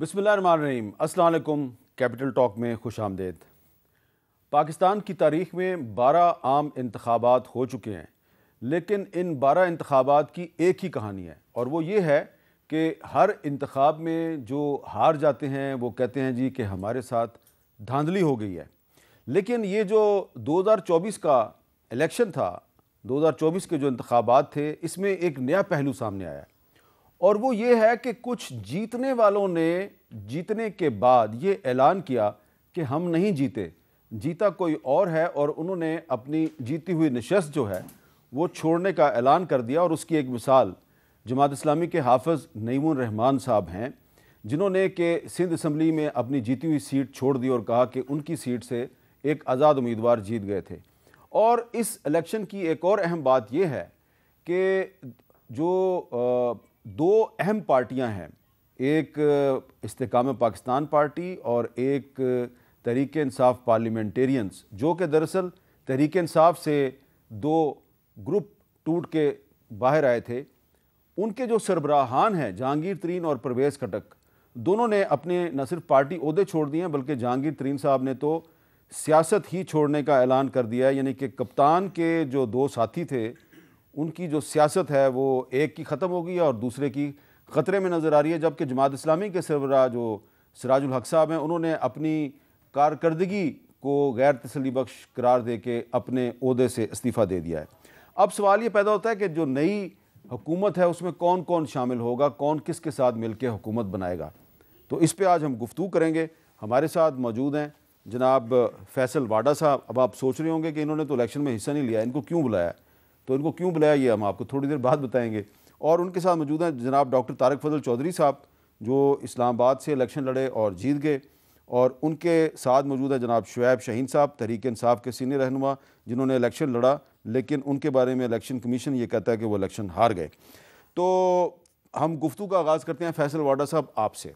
बिसमीम असलकुम capital talk में खुश आमदेद पाकिस्तान की तारीख में बारह आम इंतबात हो चुके हैं लेकिन इन बारह इंतबात की एक ही कहानी है और वो ये है कि हर इंतखब में जो हार जाते हैं वो कहते हैं जी कि हमारे साथ धांधली हो गई है लेकिन ये जो 2024 का इलेक्शन था 2024 के जो इंतबात थे इसमें एक नया पहलू सामने आया और वो ये है कि कुछ जीतने वालों ने जीतने के बाद ये ऐलान किया कि हम नहीं जीते जीता कोई और है और उन्होंने अपनी जीती हुई नशस्त जो है वो छोड़ने का ऐलान कर दिया और उसकी एक मिसाल जमात इस्लामी के हाफज नईमुन रहमान साहब हैं जिन्होंने के सिंध असम्बली में अपनी जीती हुई सीट छोड़ दी और कहा कि उनकी सीट से एक आज़ाद उम्मीदवार जीत गए थे और इस इलेक्शन की एक और अहम बात यह है कि जो दो अहम पार्टियां हैं एक इस्तेकाम पाकिस्तान पार्टी और एक तहरीक इंसाफ पार्लिमेंटेरियंस जो कि दरअसल तहरीक इंसाफ से दो ग्रुप टूट के बाहर आए थे उनके जो सरबराहान हैं जहांगीर तरीन और परवेज़ खटक दोनों ने अपने न सिर्फ पार्टी अहदे छोड़ दिए हैं बल्कि जहांगीर तरीन साहब ने तो सियासत ही छोड़ने का ऐलान कर दिया है यानी कि कप्तान के जो दो साथी थे उनकी जो सियासत है वो एक की ख़त्म हो गई है और दूसरे की ख़तरे में नज़र आ रही है जबकि जमात इस्लामी के सरबरा जो सराजुल हक साहब हैं उन्होंने अपनी कारकर्दगी को गैर तसली बख्श करार दे के अपने अहदे से इस्तीफ़ा दे दिया है अब सवाल ये पैदा होता है कि जो नई हुकूमत है उसमें कौन कौन शामिल होगा कौन किस के साथ मिल के हुकूमत बनाएगा तो इस पर आज हम गुफ्तु करेंगे हमारे साथ मौजूद हैं जनाब फैसल वाडा साहब अब आप सोच रहे होंगे कि इन्होंने तो इलेक्शन में हिस्सा नहीं लिया इनको क्यों बुलाया तो इनको क्यों बुलाया ये हम आपको थोड़ी देर बाद बताएंगे और उनके साथ मौजूद हैं जनाब डॉक्टर तारक फजल चौधरी साहब जो इस्लामाबाद से इलेक्शन लड़े और जीत गए और उनके साथ मौजूद है जनाब शुएब शहीन साहब तहरीक इंसाफ के सीनियर रहनुमा जिन्होंने इलेक्शन लड़ा लेकिन उनके बारे में इलेक्शन कमीशन ये कहता है कि वो इलेक्शन हार गए तो हम गुफ्तु का आगाज़ करते हैं फैसल वाडा साहब आपसे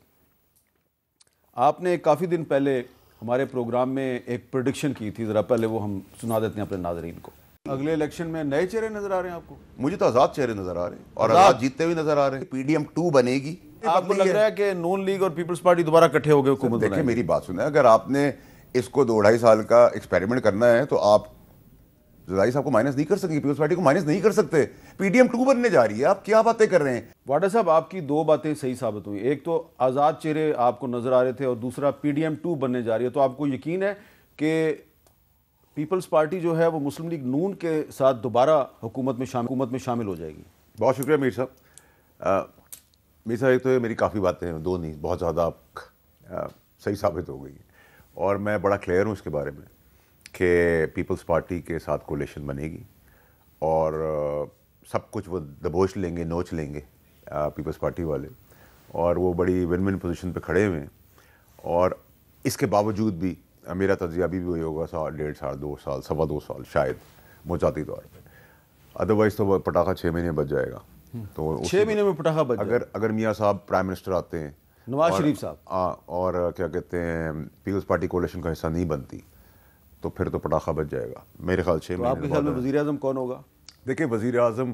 आपने काफ़ी दिन पहले हमारे प्रोग्राम में एक प्रोडिक्शन की थी ज़रा पहले वो हम सुना देते हैं अपने नाजरन को अगले इलेक्शन में नए चेहरे नजर आ रहे हैं आपको मुझे तो आजाद चेहरे नजर आ रहे हैं और आजाद जीतते हुए नजर आ रहे हैं पीडीएम टू बनेगी आपको लग रहा है कि नून लीग और पीपल्स पार्टी दोबारा इकट्ठे हो गए देखिए मेरी बात सुना अगर आपने इसको दो ढाई साल का एक्सपेरिमेंट करना है तो आप जुदाई साहब को माइनस नहीं कर सकते पीपल्स पार्टी को माइनस नहीं कर सकते पीडीएम टू बनने जा रही है आप क्या बातें कर रहे हैं वाडा साहब आपकी दो बातें सही साबित हुई एक तो आज़ाद चेहरे आपको नजर आ रहे थे और दूसरा पीडीएम टू बनने जा रही है तो आपको यकीन है कि पीपल्स पार्टी जो है वो मुस्लिम लीग नून के साथ दोबारा हुकूमत में शामिल हुकूमत में शामिल हो जाएगी बहुत शुक्रिया मीर साहब मीर साहब एक तो ये मेरी काफ़ी बातें हैं दो नहीं बहुत ज़्यादा आप सही साबित हो गई और मैं बड़ा क्लियर हूँ इसके बारे में कि पीपल्स पार्टी के साथ कोलेशन बनेगी और सब कुछ वो दबोच लेंगे नोच लेंगे पीपल्स पार्टी वाले और वो बड़ी विन विन पोजिशन पर खड़े हुए हैं और इसके बावजूद भी मेरा तजिया तो अभी भी वही होगा साल डेढ़ साल दो साल सवा दो साल शायद मुजाती तौर पर अदरवाइज़ तो, तो पटाखा छः महीने बच जाएगा हम्म। तो छः महीने में पटाखा बच अगर अगर मियाँ साहब प्राइम मिनिस्टर आते हैं नवाज शरीफ साहब हाँ और क्या कहते हैं पीपल्स पार्टी कोलेशन का हिस्सा नहीं बनती तो फिर तो पटाखा बच जाएगा मेरे ख्याल छः तो महीने आपके ख्याल में वजी अजम कौन होगा देखिए वज़ी अजम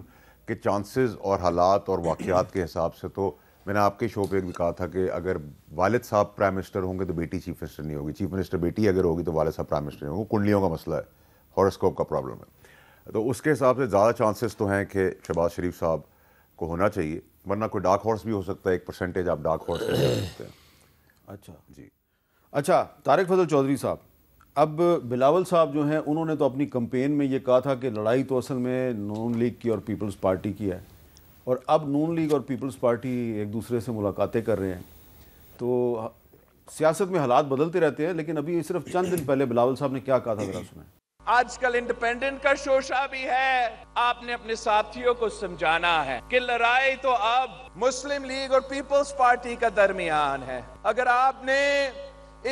के चांसेस और हालात और वाक़ात के हिसाब से तो मैंने आपके शो पे भी कहा था कि अगर वालिद साहब प्राइम मिनिस्टर होंगे तो बेटी चीफ मिनिस्टर नहीं होगी चीफ मिनिस्टर बेटी अगर होगी तो वालिद साहब प्राइम मिनिस्टर नहीं होंगे कुंडलियों का मसला है हॉरस्कोप का प्रॉब्लम है तो उसके हिसाब से ज़्यादा चांसेस तो हैं कि शहबाज शरीफ साहब को होना चाहिए वरना कोई डार्क हॉर्स भी हो सकता है एक परसेंटेज आप डार्क हॉर्स सकते हैं अच्छा जी अच्छा तारक फजल चौधरी साहब अब बिलावल साहब जो हैं उन्होंने तो अपनी कंपेन में ये कहा था कि लड़ाई तो असल में नून लीग की और पीपल्स पार्टी की है और अब नून लीग और पीपल्स पार्टी एक दूसरे से मुलाकातें कर रहे हैं तो सियासत में हालात बदलते रहते हैं लेकिन अभी सिर्फ चंद दिन पहले बिलावल साहब ने क्या कहा था जरा सुना आजकल इंडिपेंडेंट का शोशा भी है आपने अपने साथियों को समझाना है कि लड़ाई तो अब मुस्लिम लीग और पीपल्स पार्टी का दरमियान है अगर आपने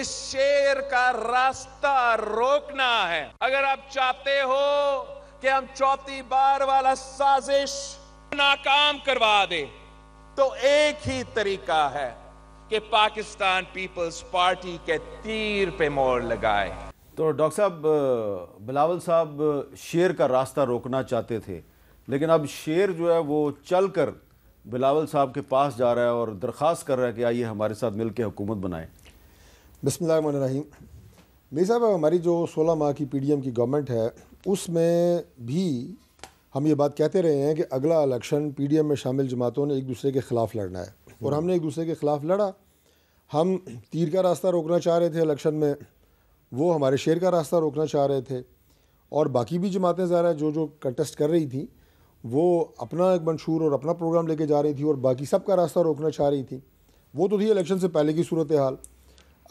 इस शेर का रास्ता रोकना है अगर आप चाहते हो कि हम चौथी बार वाला साजिश काम करवा दे तो एक ही तरीका है कि पाकिस्तान पीपल्स पार्टी के तीर पे मोर लगाए तो डॉक्टर साहब बिलावल साहब शेर का रास्ता रोकना चाहते थे लेकिन अब शेर जो है वो चल कर बिलावल साहब के पास जा रहा है और दरख्वास्त कर रहा है कि आइए हमारे साथ मिलकर हुकूमत बनाए बसमीम मेरी साहब हमारी जो सोलह माह की पी डी एम की गवर्नमेंट है उसमें भी हम ये बात कहते रहे हैं कि अगला इलेक्शन पी में शामिल जमातों ने एक दूसरे के ख़िलाफ़ लड़ना है और हमने एक दूसरे के ख़िलाफ़ लड़ा हम तीर का रास्ता रोकना चाह रहे थे इलेक्शन में वो हमारे शेर का रास्ता रोकना चाह रहे थे और बाकी भी जमातें ज़रा जो जो कंटेस्ट कर रही थी वो अपना एक मंशूर और अपना प्रोग्राम लेके जा रही थी और बाकी सब का रास्ता रोकना चाह रही थी वो तो थी इलेक्शन से पहले की सूरत हाल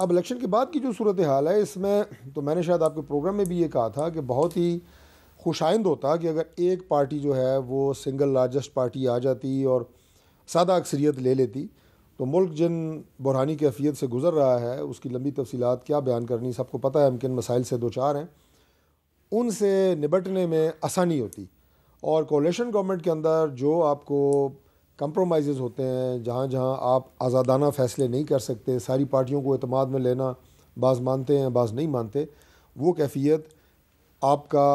अब इलेक्शन के बाद की जो सूरत हाल है इसमें तो मैंने शायद आपके प्रोग्राम में भी ये कहा था कि बहुत ही खुशाइंद होता कि अगर एक पार्टी जो है वो सिंगल लार्जेस्ट पार्टी आ जाती और सादा अक्सरियत ले लेती तो मुल्क जिन बुरहानी कैफियत से गुज़र रहा है उसकी लंबी तफसीत क्या बयान करनी सबको पता है हम किन मसाइल से दो चार हैं उनसे निबटने में आसानी होती और कोलेशन गवर्नमेंट के अंदर जो आपको कंप्रोमाइज़ होते हैं जहाँ जहाँ आप आज़ादाना फ़ैसले नहीं कर सकते सारी पार्टियों को अतमाद में लेना बाज़ मानते हैं बाज़ नहीं मानते वो कैफियत आपका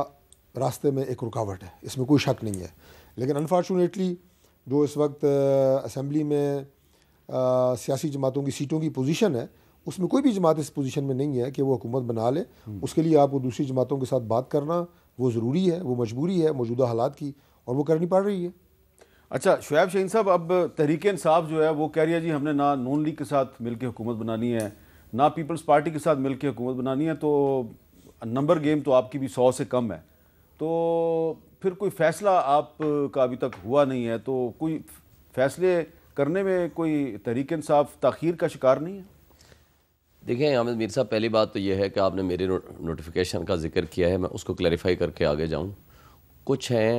रास्ते में एक रुकावट है इसमें कोई शक नहीं है लेकिन अनफॉर्चुनेटली जो इस वक्त असम्बली में सियासी जमातों की सीटों की पोजीशन है उसमें कोई भी जमात इस पोजीशन में नहीं है कि वो हुकूमत बना ले हम्म। उसके लिए आपको दूसरी जमातों के साथ बात करना वो ज़रूरी है वो मजबूरी है मौजूदा हालात की और वो करनी पड़ रही है अच्छा शुएब शहीन साहब अब तहरीक इंसाफ जो है वो कह रही है जी हमने ना नून लीग के साथ के हुकूमत बनानी है ना पीपल्स पार्टी के साथ के हुकूमत बनानी है तो नंबर गेम तो आपकी भी सौ से कम है तो फिर कोई फैसला आप का अभी तक हुआ नहीं है तो कोई फैसले करने में कोई तरीक साफ तखीर का शिकार नहीं है देखिए आमिर मीर साहब पहली बात तो यह है कि आपने मेरे नोटिफिकेशन का जिक्र किया है मैं उसको क्लैरिफाई करके आगे जाऊं कुछ हैं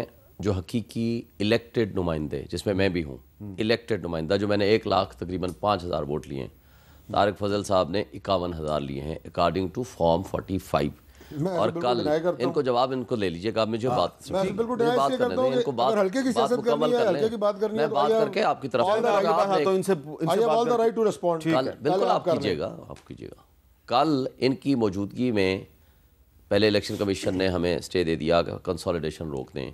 जो हकीकी इलेक्टेड नुमाइंदे जिसमें मैं भी हूँ इलेक्टेड हम्म। नुमाइंदा जो मैंने एक लाख तकरीबन पाँच हज़ार वोट लिए हैं तारक फजल साहब ने इक्यावन हज़ार लिए हैं according to form forty five और कल इनको जवाब इनको ले लीजिएगा मुझे हाँ, बात बात तो करके आपकी तरफ बिल्कुल आप कीजिएगा आप कीजिएगा कल इनकी मौजूदगी में पहले इलेक्शन कमीशन ने हमें स्टे दे दिया कंसोलिडेशन रोकने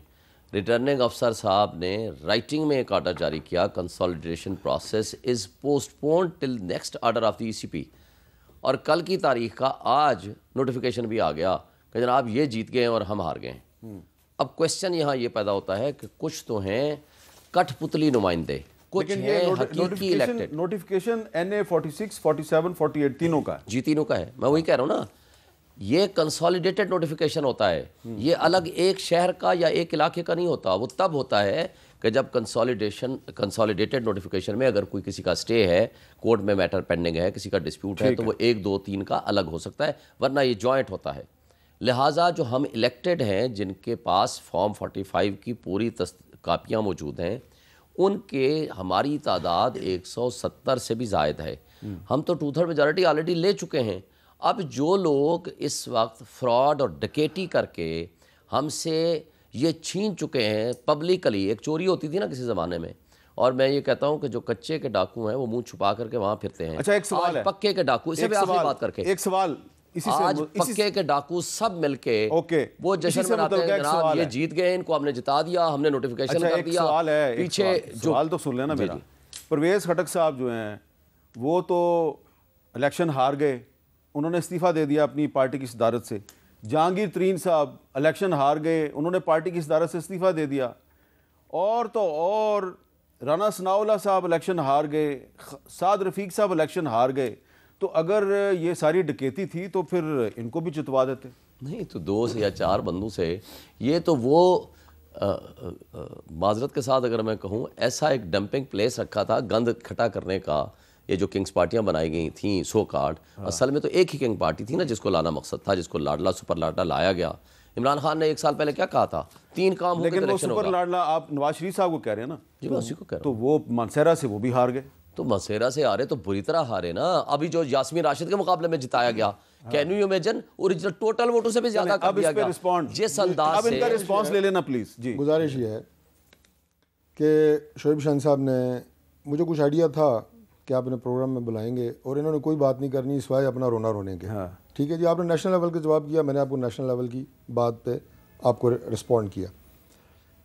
रिटर्निंग अफसर साहब ने राइटिंग में एक आर्डर जारी किया consolidation process is postponed till next order of the E और कल की तारीख का आज नोटिफिकेशन भी आ गया कि जनाब ये जीत गए हैं और हम हार गए हैं हम्म। अब क्वेश्चन यहाँ ये पैदा होता है कि कुछ तो हैं कठपुतली नुमाइंदे कुछ हकीकी elected notification N A forty six forty seven forty eight तीनों का जी तीनों का है मैं वही कह रहा हूँ ना ये कंसोलिडेटेड नोटिफिकेशन होता है हम्म। ये अलग एक शहर का या एक इलाके का नहीं होता वो तब होता है कि जब कंसोलिडेशन कंसोलिडेटेड नोटिफिकेशन में अगर कोई किसी का स्टे है कोर्ट में मैटर पेंडिंग है किसी का डिस्प्यूट है तो वो एक दो तीन का अलग हो सकता है वरना ये जॉइंट होता है लिहाजा जो हम इलेक्टेड हैं जिनके पास फॉर्म फाइव की पूरी कापियाँ मौजूद हैं उनके हमारी तादाद 170 से भी ज़ायद है हम्म। हम तो टू थर्ड मेजॉरिटी ऑलरेडी ले चुके हैं अब जो लोग इस वक्त फ्रॉड और डकेटी करके हमसे ये छीन चुके हैं पब्लिकली एक चोरी होती थी ना किसी ज़माने में और मैं ये कहता हूँ कि जो कच्चे के डाकू हैं वो मुंह छुपा करके वहाँ फिरते हैं अच्छा एक सवाल है पक्के के डाकू इसे भी आपसे बात करके एक सवाल इसी से आज इसी पक्के से... के डाकू सब मिलके ओके वो जश्न मतलब मनाते हैं जनाब ये जीत गए इनको हमने जिता दिया हमने नोटिफिकेशन अच्छा, कर दिया सवाल है पीछे जो सवाल तो सुन लेना मेरा परवेज खटक साहब जो हैं वो तो इलेक्शन हार गए उन्होंने इस्तीफ़ा दे दिया अपनी पार्टी की सदारत से जहांगीर तरीन साहब इलेक्शन हार गए उन्होंने पार्टी की सदारत से इस्तीफ़ा दे दिया और तो और राना सनाउल्ला साहब इलेक्शन हार गए साद रफीक साहब इलेक्शन हार गए तो अगर ये सारी डकेती थी तो फिर इनको भी चितवा देते नहीं तो दो से या चार बंदों से ये तो वो माजरत के साथ अगर मैं कहूँ ऐसा एक डंपिंग प्लेस रखा था गंद इकट्ठा करने का ये जो किंग्स पार्टियां बनाई गई थी सो कार्ड हाँ। असल में तो एक ही किंग पार्टी थी ना जिसको लाना मकसद था जिसको लाडला सुपर लाडला लाया गया इमरान खान ने एक साल पहले क्या कहा था तीन काम लेकिन वो सुपर लाडला आप नवाज शरीफ साहब को कह रहे हैं ना जी तो मैं उसी को कह रहा तो हूँ तो वो मानसेरा से वो भी हार गए तो मसेरा से हारे तो बुरी तरह हारे ना अभी जो यासमीन राशिद के मुकाबले में जिताया गया हाँ। Can you imagine original total वोटों से भी ज्यादा कर दिया गया रिस्पॉन्ड जिस अंदाज अब इनका रिस्पांस ले लेना प्लीज जी गुजारिश ये है कि शोएब शान साहब ने मुझे कुछ आइडिया था कि आप इन्हें प्रोग्राम में बुलाएंगे और इन्होंने कोई बात नहीं करनी सिवाय अपना रोना रोने के हाँ ठीक है जी आपने नेशनल लेवल का जवाब किया मैंने आपको नेशनल लेवल की बात पर आपको रिस्पॉन्ड किया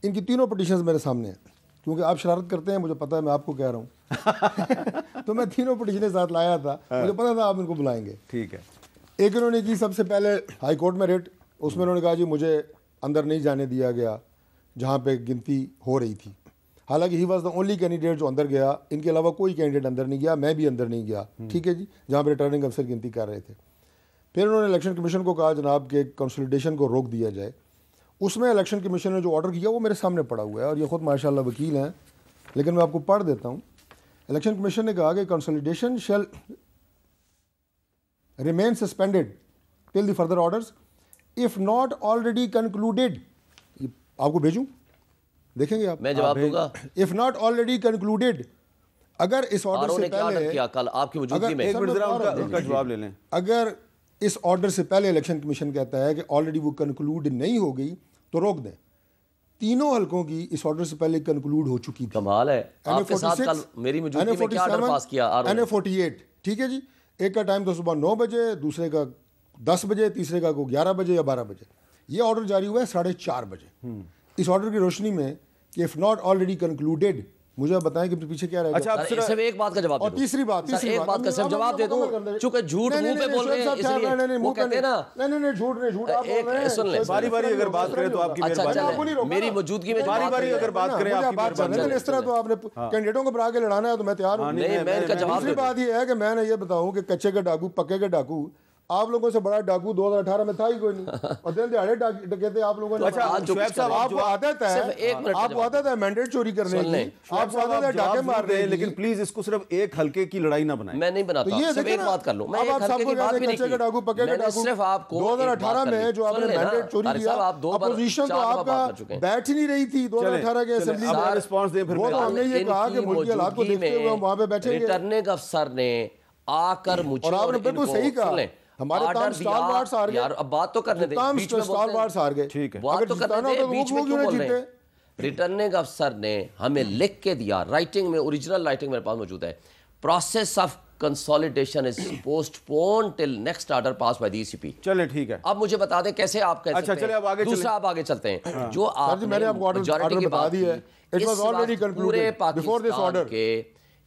इनकी तीनों पटिशन मेरे सामने हैं क्योंकि आप शरारत करते हैं मुझे पता है मैं आपको कह रहा हूँ तो मैं तीनों पटिशन साथ लाया था हाँ। मुझे पता था आप इनको बुलाएंगे ठीक है एक इन्होंने की सबसे पहले हाई कोर्ट में रेट उसमें हम्म। उन्होंने कहा जी मुझे अंदर नहीं जाने दिया गया जहाँ पे गिनती हो रही थी हालांकि he was the only candidate जो अंदर गया इनके अलावा कोई कैंडिडेट अंदर नहीं गया मैं भी अंदर नहीं गया हम्म। ठीक है जी जहाँ पर रिटर्निंग अफसर गिनती कर रहे थे फिर उन्होंने इलेक्शन कमीशन को कहा जनाब के कंसल्टेशन को रोक दिया जाए उसमें इलेक्शन कमीशन ने जो ऑर्डर किया वो मेरे सामने पड़ा हुआ है और ये ख़ुद माशाल्लाह वकील हैं लेकिन मैं आपको पढ़ देता हूँ इलेक्शन कमीशन ने कहा कि consultation shall remain suspended till the further orders if not already concluded आपको भेजूँ देखेंगे आप मैं जवाब दूंगा इफ नॉट ऑलरेडी कंक्लूडेड अगर इस ऑर्डर से पहले क्या कल आपकी मौजूदगी में उनका जवाब ले लें अगर इस ऑर्डर से पहले इलेक्शन कमीशन कहता है कि ऑलरेडी वो कंक्लूड नहीं हो गई तो रोक दें तीनों हलकों की इस ऑर्डर से पहले कंक्लूड हो चुकी थी कमाल है आपके साथ कल मेरी मौजूदगी में क्या ऑर्डर पास किया एन ठीक है जी एक का टाइम तो सुबह नौ बजे दूसरे का दस बजे तीसरे का को ग्यारह बजे या बारह बजे ये ऑर्डर जारी हुआ है साढ़े चार बजे हम्म। इस ऑर्डर की रोशनी में कि इफ नॉट ऑलरेडी कंक्लूडेड मुझे बताएं कि पीछे क्या रहेगा अच्छा सर सिर्फ एक बात का जवाब और तीसरी बात तीसरी एक बात का सिर्फ जवाब दे दूं चूंकि झूठ मुंह पे बोल रहे हैं इसलिए नहीं वो कहते हैं ना नहीं नहीं नहीं झूठ नहीं झूठ आप बोल रहे हैं सुन ले बारी बारी अगर बात करें तो आपकी अच्छा, मेहरबानी मेरी मौजूदगी में बारी बारी अगर बात करें आपकी मेहरबानी इस तरह तो आपने हाँ। कैंडिडेटों को बुला के लड़ाना है तो मैं तैयार हूं हाँ, नहीं मैं इनका जवाब दूसरी बात ये है कि मैं ये बताऊं कि कच्चे का डाकू पक्के का डाकू आप लोगों से बड़ा डाकू 2018 में था ही कोई नहीं और दिन डकैते आप लोगों ने अच्छा शुएब साहब आपको आदत है आपको आदत है मैंडेट चोरी करने की आपको आदत है डाके मार रहे हैं लेकिन प्लीज इसको सिर्फ एक हल्के की लड़ाई ना बनाए मैं नहीं बनाता तो ये एक बात कर लो आप सबको कहते हैं डाकू पक्के का डाकू सिर्फ आपको 2018 में जो आपने मैंडेट चोरी किया अपोजिशन तो आपका बैठ नहीं रही थी दो हजार अठारह के असेंबली में रिस्पांस दें फिर तो हमने ये कहा कि मुल्की हालात को देखते हुए हम वहां पे बैठेंगे रिटर्निंग अफसर ने आकर मुझे और आपने बिल्कुल सही कहा हमारे तमाम स्टार वार्स हार गए यार अब बात तो करने दे तमाम स्टार वार्स हार गए ठीक है अगर जीता ना तो बीच में क्यों नहीं जीते रिटर्निंग अफसर ने हमें लिख के दिया राइटिंग में ओरिजिनल राइटिंग मेरे पास मौजूद है process of consolidation is postpone till next order pass by DCP चले ठीक है अब मुझे बता दें कैसे आप कह अच्छा, चले अब आगे दूसरा आप आगे चलते हैं हाँ। जो मैंने आपको ऑर्डर बता दी है it was already concluded before this order के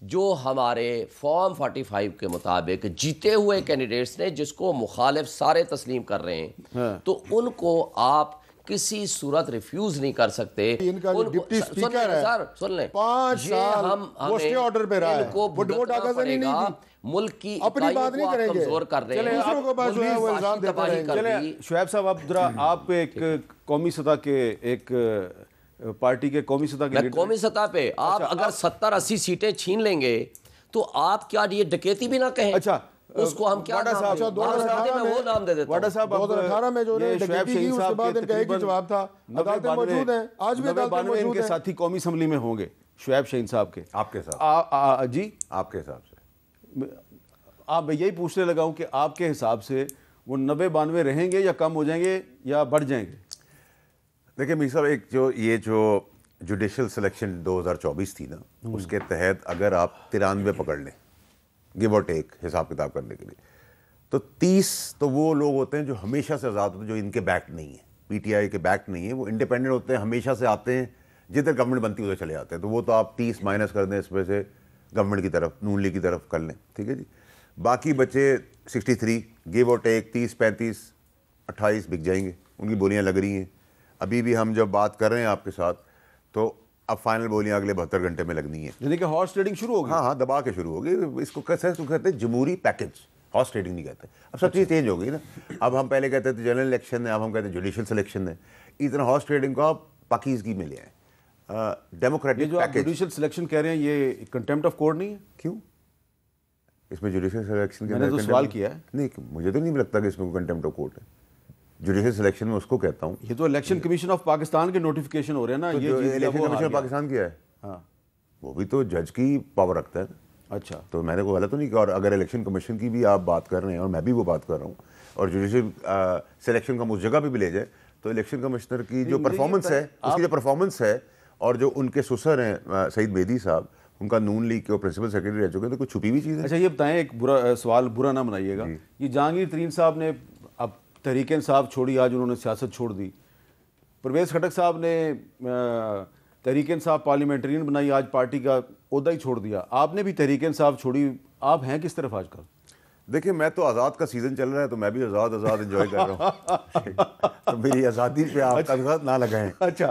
जो हमारे फॉर्म फोर्टी फाइव के मुताबिक जीते हुए कैंडिडेट्स ने जिसको मुखालिफ सारे तस्लीम कर रहे हैं हाँ। तो उनको आप किसी सूरत रिफ्यूज नहीं कर सकते मुल्क की अपनी बात नहीं करेंगे कर दूसरों को वो इल्जाम रहेंगे शुएब साहब आप जरा हम्म। आप एक कौमी सतह के एक पार्टी के कौमी सतह के कौमी सतह पे अच्छा, आप अच्छा, अगर सत्तर अस्सी सीटें छीन लेंगे तो आप क्या ये डकैती भी ना कहें अच्छा उसको हम क्या नाम अच्छा, दो वो नाम दे देते वाडा साहब दो हजार अठारह में जो उसके बाद इनका एक ही जवाब था मौजूद आज भी मौजूद साथी कौमी असम्बली में होंगे शुएब शहीन साहब के आपके साथ जी आपके हिसाब से आप मैं यही पूछने लगा हूँ कि आपके हिसाब से वो नब्बे बानवे रहेंगे या कम हो जाएंगे या बढ़ जाएंगे देखिए मीर साहब एक जो ये जो जुडिशल सिलेक्शन 2024 थी ना हम्म। उसके तहत अगर आप तिरानवे पकड़ लें गिव और टेक हिसाब किताब करने के लिए तो तीस तो वो लोग होते हैं जो हमेशा से आज़ाद होते हैं जो इनके बैक नहीं है पीटीआई के बैक नहीं है वो इंडिपेंडेंट होते हैं हमेशा से आते हैं जिधर गवर्नमेंट बनती है उधर चले जाते हैं तो वो तो आप तीस माइनस कर दें इसमें से गवर्नमेंट की तरफ नून लीग की तरफ कर लें ठीक है जी बाकी बच्चे सिक्सटी थ्री गिव और टेक तीस पैंतीस अट्ठाईस बिक जाएंगे उनकी बोलियाँ लग रही हैं अभी भी हम जब बात कर रहे हैं आपके साथ तो अब फाइनल बोलियाँ अगले बहत्तर घंटे में लगनी है यानी कि हॉर्स ट्रेडिंग शुरू होगी हाँ हाँ दबा के शुरू होगी इसको कैसे इसको कहते हैं जमहूरी पैकेज हॉर्स ट्रेडिंग नहीं कहते अब सब चीज़ चेंज अच्छा। हो गई ना अब हम पहले कहते थे जनरल इलेक्शन है अब हम कहते हैं जुडिशियल सिलेक्शन है इस तरह हॉर्स ट्रेडिंग को आप पाकिजगी में ले आए डेमोक्रेटिक जो जुडिशल सिलेक्शन कह रहे हैं ये कंटेम्प्ट ऑफ कोर्ट नहीं है क्यों इसमें जुडिशियल सिलेक्शन के मैंने तो सवाल किया है नहीं मुझे तो नहीं लगता कि इसमें कंटेम्प्ट ऑफ कोर्ट है जुडिशल सिलेक्शन में उसको कहता हूँ ये तो इलेक्शन कमीशन ऑफ पाकिस्तान के नोटिफिकेशन हो रहे हैं ना तो ये इलेक्शन कमीशन पाकिस्तान की है हाँ वो भी तो जज की पावर रखता है अच्छा तो मैंने कोई गलत तो नहीं किया और अगर इलेक्शन कमीशन की भी आप बात कर रहे हैं और मैं भी वो बात कर रहा हूँ और जुडिशल सिलेक्शन का उस जगह भी ले जाए तो इलेक्शन कमिश्नर की जो परफॉर्मेंस है उसकी जो परफॉर्मेंस है और जो उनके सुसर हैं सईद बेदी साहब उनका नून लीग के और प्रिंसिपल सेक्रेटरी रह चुके हैं तो कुछ छुपी हुई चीज़ है अच्छा ये बताएं एक बुरा सवाल बुरा ना बनाइएगा ये जहांगीर तरीन साहब ने तहरीक साहब छोड़ी आज उन्होंने सियासत छोड़ दी परवेज़ खटक साहब ने तहरीक साहब पार्लियामेंटेरियन बनाई आज पार्टी का अहदा ही छोड़ दिया आपने भी तहरीक साहब छोड़ी आप हैं किस तरफ आजकल देखिए मैं तो आज़ाद का सीज़न चल रहा है तो मैं भी आज़ाद आज़ाद इन्जॉय कर रहा हूँ तो मेरी आज़ादी पे आप अच्छा, ना लगाएं अच्छा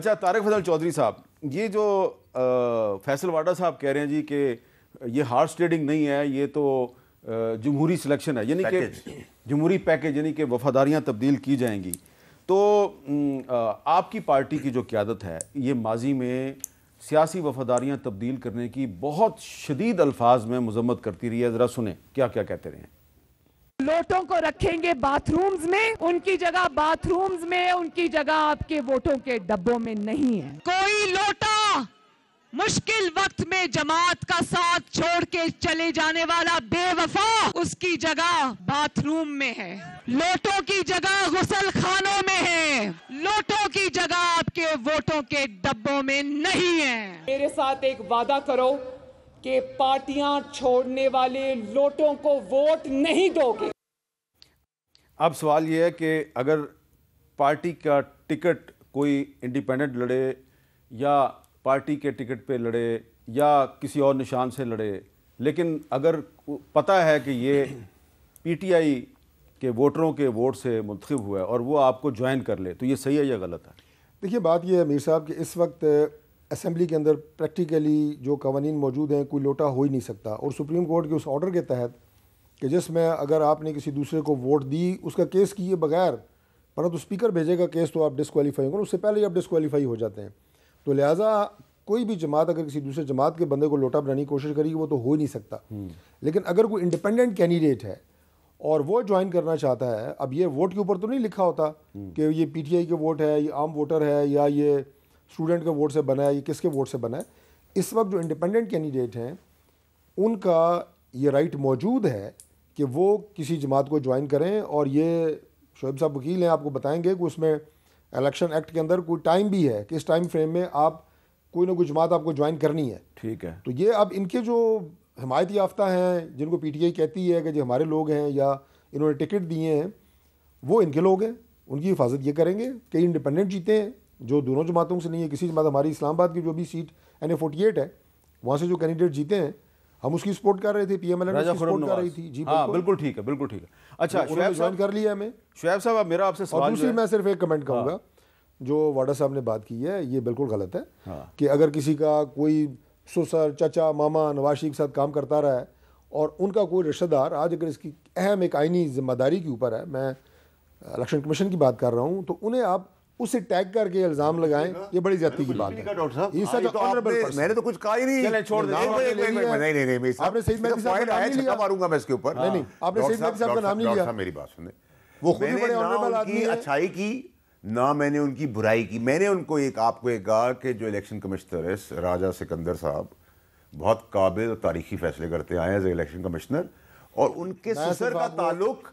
अच्छा तारक फजल चौधरी साहब ये जो फैसलवाडा फैसल वाडा साहब कह रहे हैं जी कि ये हार्स ट्रेडिंग नहीं है ये तो जमहूरी सिलेक्शन है यानी कि जमहूरी पैकेज यानी कि वफादारियाँ तब्दील की जाएंगी तो आपकी पार्टी की जो क्यादत है ये माजी में सियासी वफादारियाँ तब्दील करने की बहुत शदीद अल्फाज में मजम्मत करती रही है ज़रा सुने क्या क्या कहते रहे लोटों को रखेंगे बाथरूम्स में उनकी जगह बाथरूम्स में उनकी जगह आपके वोटों के डब्बों में नहीं है कोई लोटा मुश्किल वक्त में जमात का साथ छोड़ के चले जाने वाला बेवफा उसकी जगह बाथरूम में है लोटों की जगह गुसल खानों में है लोटों की जगह आपके वोटों के डब्बों में नहीं है मेरे साथ एक वादा करो कि पार्टियां छोड़ने वाले लोटों को वोट नहीं दोगे अब सवाल यह है कि अगर पार्टी का टिकट कोई इंडिपेंडेंट लड़े या पार्टी के टिकट पे लड़े या किसी और निशान से लड़े लेकिन अगर पता है कि ये पीटीआई के वोटरों के वोट से मुंतखब हुआ है और वो आपको ज्वाइन कर ले तो ये सही है या गलत है देखिए बात यह है मीर साहब कि इस वक्त असम्बली के अंदर प्रैक्टिकली जो कवानीन मौजूद हैं कोई लोटा हो ही नहीं सकता और सुप्रीम कोर्ट के उस ऑर्डर के तहत कि जिसमें अगर आपने किसी दूसरे को वोट दी उसका केस किए बगैर परंतु स्पीकर भेजेगा केस तो आप डिसकवालीफाई होंगे उससे पहले ही आप डिसकवालीफाई हो जाते हैं तो लिहाजा कोई भी जमात अगर किसी दूसरे जमात के बंदे को लोटा बनाने की कोशिश करेगी वो तो हो ही नहीं सकता हम्म। लेकिन अगर कोई इंडिपेंडेंट कैंडिडेट है और वो ज्वाइन करना चाहता है अब ये वोट के ऊपर तो नहीं लिखा होता हम्म। कि ये पीटीआई के वोट है ये आम वोटर है या ये स्टूडेंट के वोट से बना है ये किसके वोट से बना है इस वक्त जो इंडिपेंडेंट कैंडिडेट हैं उनका ये राइट मौजूद है कि वो किसी जमात को ज्वाइन करें और ये शोएब साहब वकील हैं आपको बताएंगे कि उसमें इलेक्शन एक्ट के अंदर कोई टाइम भी है कि इस टाइम फ्रेम में आप कोई ना कोई जमात आपको ज्वाइन करनी है ठीक है तो ये अब इनके जो हमायत याफ्ता हैं जिनको पी टी आई कहती है कि जो हमारे लोग हैं या इन्होंने टिकट दिए हैं वो इनके लोग हैं उनकी हिफाजत ये करेंगे कई इंडिपेंडेंट जीते हैं जो दोनों जमातों से नहीं है किसी जमात हमारी इस्लामाबाद की जो भी seat N A forty eight है वहाँ से जो कैंडिडेट जीते हैं हम उसकी सपोर्ट कर रहे थे पीएमएलएम राजा सपोर्ट कर रही थी जी हाँ बिल्कुल ठीक है बिल्कुल ठीक है अच्छा शुएब ज्वाइन कर लिया हमें शुएब साहब अब मेरा आपसे सवाल दूसरी मैं सिर्फ एक कमेंट हाँ। कहूँगा जो वाडा साहब ने बात की है ये बिल्कुल गलत है हाँ। कि अगर किसी का कोई सुसर चचा मामा नवाशी के साथ काम करता रहा है और उनका कोई रिश्तेदार आज अगर इसकी अहम एक आइनी जिम्मेदारी के ऊपर है मैं इलेक्शन कमीशन की बात कर रहा हूँ तो उन्हें आप उसे टैग करके इल्जाम लगाएं ये बड़ी जाती की बात है ये तो डॉक्टर तो मैंने तो कुछ कहा ही नहीं छोड़ दे नहीं नहीं नहीं मैं आपने सईद मेहदी साहब का नाम लिया मारूंगा मैं इसके ऊपर नहीं नहीं आपने सईद मेहदी साहब का नाम नहीं लिया मेरी बात सुने वो खुद ही बड़े ऑनरेबल आदमी की अच्छाई की ना मैंने उनकी बुराई की मैंने उनको एक आपको एक कहा कि जो इलेक्शन कमिश्नर है राजा सिकंदर साहब बहुत काबिल और तारीखी फैसले करते आए एज इलेक्शन कमिश्नर और उनके ससुर का ताल्लुक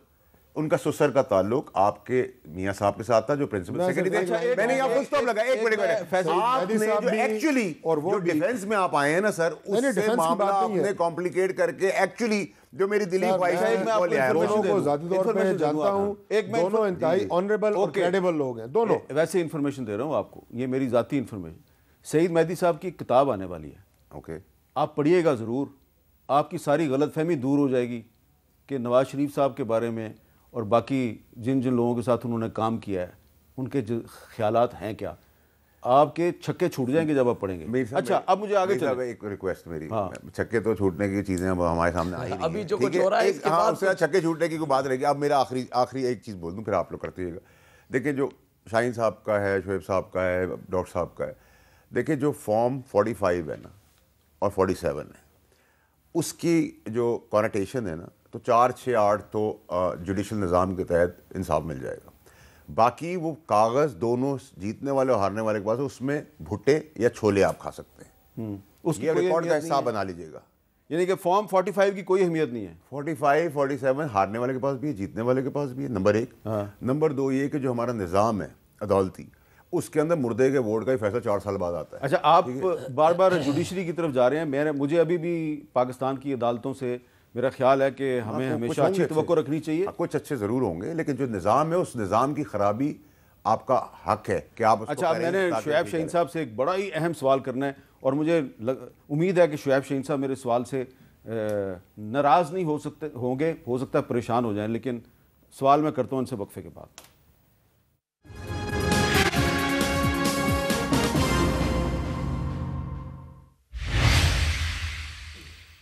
उनका सुसर का ताल्लुक आपके मियाँ साहब के साथ था जो प्रिंसिपल सेक्रेटरी थे मैंने यहाँ फुल स्टॉप लगा एक मिनट आपने जो एक्चुअली और वो डिफेंस में आप आए हैं ना सर उससे मामला आपने कॉम्प्लिकेट करके एक्चुअली जो मेरी दिली ख्वाहिश है मैं को जाती तौर पे जानता हूँ एक दोनों इंतहाई ऑनरेबल और क्रेडिबल लोग हैं दोनों वैसे इन्फॉर्मेशन दे रहा हूँ आपको ये मेरी ज़ाती इन्फॉर्मेशन सईद मेहदी साहब की किताब आने वाली है ओके आप पढ़िएगा ज़रूर आपकी सारी गलतफहमी दूर हो जाएगी कि नवाज शरीफ साहब के बारे में और बाकी जिन जिन लोगों के साथ उन्होंने काम किया है उनके ख्याल हैं क्या आपके छक्के छूट जाएंगे जब आप पढ़ेंगे अच्छा अब मुझे आगे चलो एक रिक्वेस्ट मेरी हाँ। छक्के तो छूटने की चीजें अब हमारे सामने आई अभी जो कुछ हो रहा है हाँ बाद छक्के छूटने की कोई बात रहेगी अब मेरा आखिरी आखिरी एक चीज़ बोल दूँ फिर आप लोग करते जाइएगा देखिए जो शाहीन साहब का है शुएब साहब का है डॉक्टर साहब का है देखिए जो फॉर्म फोर्टी है ना और फोर्टी है उसकी जो कॉनटेशन है ना तो चार छः आठ तो जुडिशल निज़ाम के तहत इंसाफ मिल जाएगा बाकी वो कागज़ दोनों जीतने वाले और हारने वाले के पास उसमें भुट्टे या छोले आप खा सकते हैं हम्म। उसकी रिकॉर्ड का हिसाब बना लीजिएगा यानी कि फॉर्म 45 की कोई अहमियत नहीं है 45, 47 हारने वाले के पास भी है जीतने वाले के पास भी है नंबर एक हाँ। नंबर दो ये कि जो हमारा निज़ाम है अदालती उसके अंदर मुर्दे के वोट का ही फैसला चार साल बाद आता है अच्छा आप बार बार जुडिशरी की तरफ जा रहे हैं मेरे मुझे अभी भी पाकिस्तान की अदालतों से मेरा ख्याल है कि हाँ, हमें तो हमेशा अच्छी तो रखनी चाहिए हाँ, कुछ अच्छे ज़रूर होंगे लेकिन जो निज़ाम है उस निज़ाम की खराबी आपका हक है कि आप अच्छा मैंने शुएब शहीन साहब से एक बड़ा ही अहम सवाल करना है और मुझे लग, उम्मीद है कि शुएब शहीन साहब मेरे सवाल से नाराज़ नहीं हो सकते होंगे हो सकता है परेशान हो जाए लेकिन सवाल मैं करता हूँ उनसे वक्फे के बाद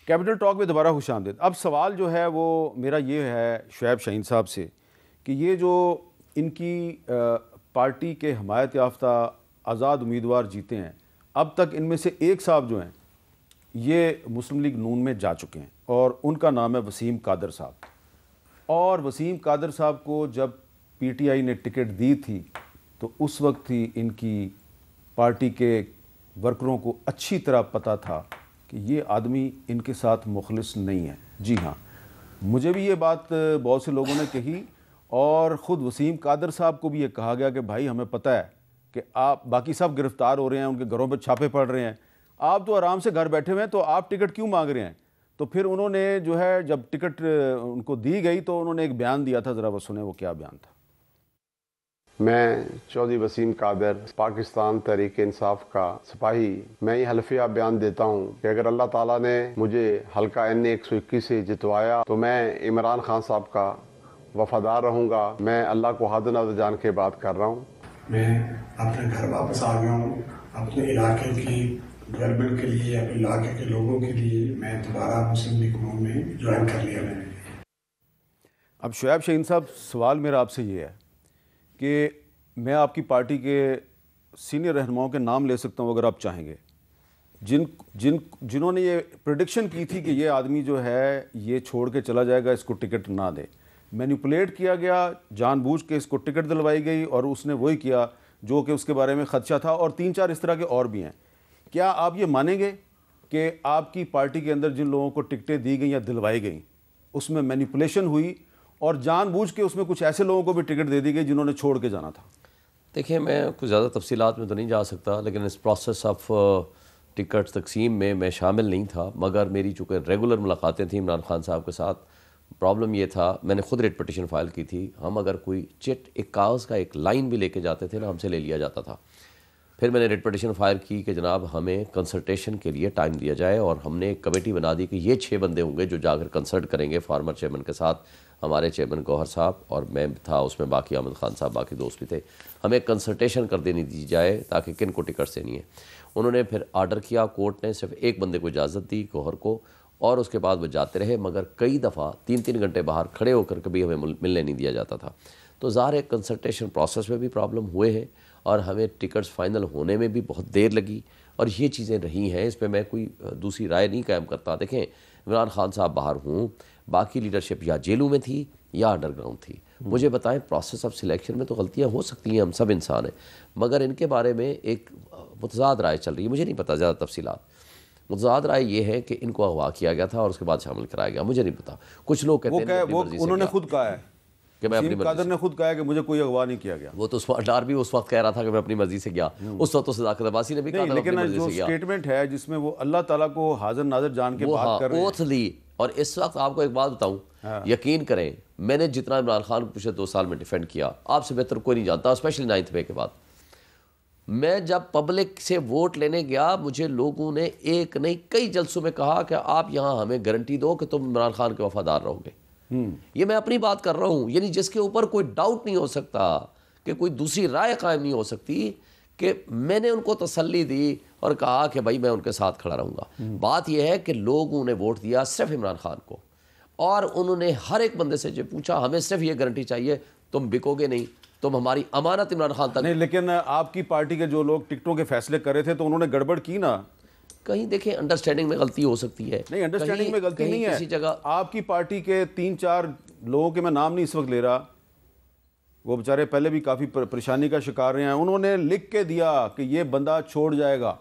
कैपिटल टॉक में दोबारा खुश आमदेद अब सवाल जो है वो मेरा ये है शुब शाहीन साहब से कि ये जो इनकी पार्टी के हमायत याफ्ता आज़ाद उम्मीदवार जीते हैं अब तक इनमें से एक साहब जो हैं ये मुस्लिम लीग नून में जा चुके हैं और उनका नाम है वसीम कादर साहब और वसीम कादर साहब को जब पी टी आई ने टिकट दी थी तो उस वक्त ही इनकी पार्टी के वर्करों को अच्छी तरह पता था कि ये आदमी इनके साथ मुखलिस नहीं है जी हाँ मुझे भी ये बात बहुत से लोगों ने कही और ख़ुद वसीम कादर साहब को भी ये कहा गया कि भाई हमें पता है कि आप बाकी सब गिरफ़्तार हो रहे हैं उनके घरों पर छापे पड़ रहे हैं आप तो आराम से घर बैठे हुए हैं तो आप टिकट क्यों मांग रहे हैं तो फिर उन्होंने जो है जब टिकट उनको दी गई तो उन्होंने एक बयान दिया था ज़रा वो सुने वो क्या बयान था मैं चौधरी वसीम कादर पाकिस्तान तहरीक इंसाफ का सिपाही मैं ये हल्फिया बयान देता हूँ कि अगर अल्लाह ताला ने मुझे हल्का एन ए एक सौ इक्कीस से जितवाया तो मैं इमरान खान साहब का वफादार रहूँगा मैं अल्लाह को हादन अद जान के बात कर रहा हूँ मैं अपने घर वापस आ गया हूँ अपने इलाके की डेवलपमेंट के लिए अपने इलाके के लोगों के लिए मैं दोबारा मुस्लिम लीग में ज्वाइन कर लिया मैंने अब शुएब शहीन साहब सवाल मेरा आपसे ये है कि मैं आपकी पार्टी के सीनियर रहनुमाओं के नाम ले सकता हूँ अगर आप चाहेंगे जिन जिन जिन्होंने ये प्रडिक्शन की थी कि ये आदमी जो है ये छोड़ के चला जाएगा इसको टिकट ना दे मैनिपुलेट किया गया जानबूझ के इसको टिकट दिलवाई गई और उसने वही किया जो कि उसके बारे में खदशा था और तीन चार इस तरह के और भी हैं क्या आप ये मानेंगे कि आपकी पार्टी के अंदर जिन लोगों को टिकटें दी गई या दिलवाई गई उसमें मैनिपुलेशन हुई और जानबूझ के उसमें कुछ ऐसे लोगों को भी टिकट दे दी गई जिन्होंने छोड़ के जाना था देखिए मैं कुछ ज़्यादा तफसीत में तो नहीं जा सकता लेकिन इस प्रोसेस ऑफ टिकट तकसीम में मैं शामिल नहीं था मगर मेरी चूँकि रेगुलर मुलाकातें थी इमरान खान साहब के साथ प्रॉब्लम ये था मैंने खुद रेट पटिशन फाइल की थी हम अगर कोई चिट एक कागज़ का एक लाइन भी लेके जाते थे ना हमसे ले लिया जाता था फिर मैंने रेड पटिशन फायर की कि जनाब हमें कंसल्टेशन के लिए टाइम दिया जाए और हमने एक कमेटी बना दी कि ये छः बंदे होंगे जो जाकर कंसल्ट करेंगे फार्मर चेयरमैन के साथ हमारे चेयरमैन गौहर साहब और मैं था उसमें बाकी आमद खान साहब बाकी दोस्त भी थे हमें कंसल्टेशन कर देनी दी जाए ताकि किन को टिकट देनी है उन्होंने फिर आर्डर किया कोर्ट ने सिर्फ एक बंदे को इजाज़त दी गौहर को और उसके बाद वो जाते रहे मगर कई दफ़ा तीन तीन घंटे बाहर खड़े होकर कभी हमें मिलने नहीं दिया जाता था तो ज़ाहिर कंसल्टेशन प्रोसेस में भी प्रॉब्लम हुए हैं और हमें टिकट्स फाइनल होने में भी बहुत देर लगी और ये चीज़ें रही हैं इस पर मैं कोई दूसरी राय नहीं कायम करता देखें इमरान खान साहब बाहर हूँ बाकी लीडरशिप या जेलों में थी या अंडरग्राउंड थी हम्म। मुझे बताएं प्रोसेस ऑफ सिलेक्शन में तो गलतियां हो सकती हैं हम सब इंसान हैं मगर इनके बारे में एक मतजाद राय चल रही है मुझे नहीं पता ज़्यादा तफसीत मुतजाद राय ये है कि इनको अगवा किया गया था और उसके बाद शामिल कराया गया मुझे नहीं पता कुछ लोग कहते हैं उन्होंने खुद कहा है कि मैं अपनी कादर ने खुद कहा कि मुझे कोई अगवा नहीं किया गया वो तो अडार भी उस वक्त कह रहा था कि मैं अपनी मर्जी से गया हम्म। उस वक्त तो सदाकत अब्बासी ने भी कहा लेकिन जो स्टेटमेंट है जिसमें वो अल्लाह ताला को हाजिर जान के बात हाँ, कर ली और इस वक्त आपको एक बात बताऊं हाँ। यकीन करें मैंने जितना इमरान खान को पिछले दो साल में डिफेंड किया आपसे बेहतर कोई नहीं जानता स्पेशली नाइन्थ मे के बाद मैं जब पब्लिक से वोट लेने गया मुझे लोगों ने एक नहीं कई जलसों में कहा कि आप यहाँ हमें गारंटी दो कि तुम इमरान खान के वफादार रहोगे हम्म। ये मैं अपनी बात कर रहा हूँ यानी जिसके ऊपर कोई डाउट नहीं हो सकता कि कोई दूसरी राय कायम नहीं हो सकती कि मैंने उनको तसल्ली दी और कहा कि भाई मैं उनके साथ खड़ा रहूँगा हम्म। बात यह है कि लोगों ने वोट दिया सिर्फ इमरान खान को और उन्होंने हर एक बंदे से जो पूछा हमें सिर्फ ये गारंटी चाहिए तुम बिकोगे नहीं तुम हमारी अमानत इमरान खान तक नहीं लेकिन आपकी पार्टी के जो लोग टिकटों के फैसले कर रहे थे तो उन्होंने गड़बड़ की ना कहीं देखें अंडरस्टैंडिंग में गलती हो सकती है नहीं अंडरस्टैंडिंग में गलती नहीं है किसी जगह आपकी पार्टी के तीन चार लोगों के मैं नाम नहीं इस वक्त ले रहा वो बेचारे पहले भी काफ़ी परेशानी का शिकार रहे हैं उन्होंने लिख के दिया कि ये बंदा छोड़ जाएगा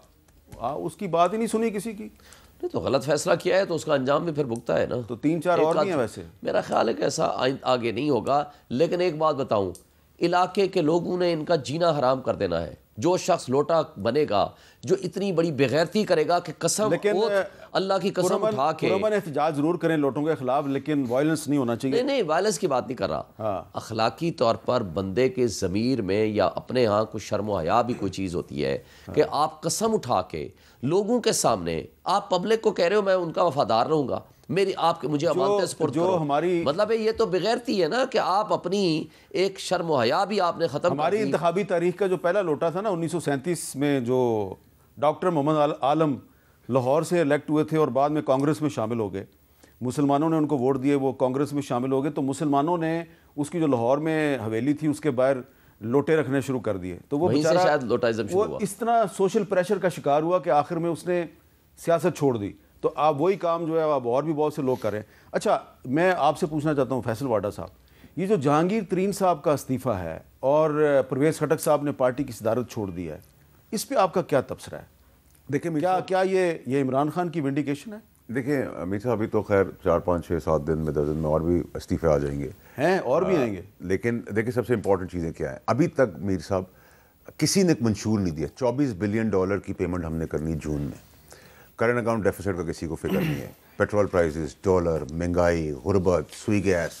आ, उसकी बात ही नहीं सुनी किसी की नहीं तो गलत फैसला किया है तो उसका अंजाम भी फिर भुगता है ना तो तीन चार और नहीं है वैसे मेरा ख्याल है कि ऐसा आगे नहीं होगा लेकिन एक बात बताऊं इलाके के लोगों ने इनका जीना हराम कर देना है जो शख्स लोटा बनेगा जो इतनी बड़ी बेगैरती करेगा कि कसम अल्लाह की कसम उठा के एहतजाज जरूर करें लोटों के खिलाफ लेकिन वायलेंस नहीं होना चाहिए नहीं नहीं वायलेंस की बात नहीं कर रहा हाँ। अखलाकी तौर पर बंदे के ज़मीर में या अपने यहाँ कुछ शर्म हया भी कोई चीज़ होती है हाँ। कि आप कसम उठा के लोगों के सामने आप पब्लिक को कह रहे हो मैं उनका वफादार रहूँगा मेरी आपके मुझे सपोर्ट जो हमारी मतलब ये तो बगैरती है ना कि आप अपनी एक शर्म हया भी आपने ख़त्म हमारी इंतबी तारीख का जो पहला लोटा था ना उन्नीस में जो डॉक्टर मोहम्मद आलम लाहौर से इलेक्ट हुए थे और बाद में कांग्रेस में शामिल हो गए मुसलमानों ने उनको वोट दिए वो कांग्रेस में शामिल हो गए तो मुसलमानों ने उसकी जो लाहौर में हवेली थी उसके बाहर लोटे रखने शुरू कर दिए तो वो बेचारा शायद वो इस तरह सोशल प्रेशर का शिकार हुआ कि आखिर में उसने सियासत छोड़ दी तो आप वही काम जो है आप और भी बहुत से लोग करें अच्छा मैं आपसे पूछना चाहता हूँ फैसल वाडा साहब ये जो जहांगीर तरीन साहब का इस्तीफ़ा है और परवेज़ खटक साहब ने पार्टी की सदारत छोड़ दी है इस पर आपका क्या तबसरा है देखिए क्या क्या ये ये इमरान खान की विंडिकेशन है देखिए अमित साहब अभी तो खैर चार पाँच छः सात दिन में दस दिन में और भी इस्तीफे आ जाएंगे हैं और भी आएंगे लेकिन देखिए सबसे इंपॉर्टेंट चीज़ें क्या है अभी तक मीर साहब किसी ने मंशूर नहीं दिया 24 बिलियन डॉलर की पेमेंट हमने करनी जून में करंट अकाउंट डेफिसिट का किसी को फिक्र नहीं है पेट्रोल प्राइसेस डॉलर महंगाई गुर्बत सुई गैस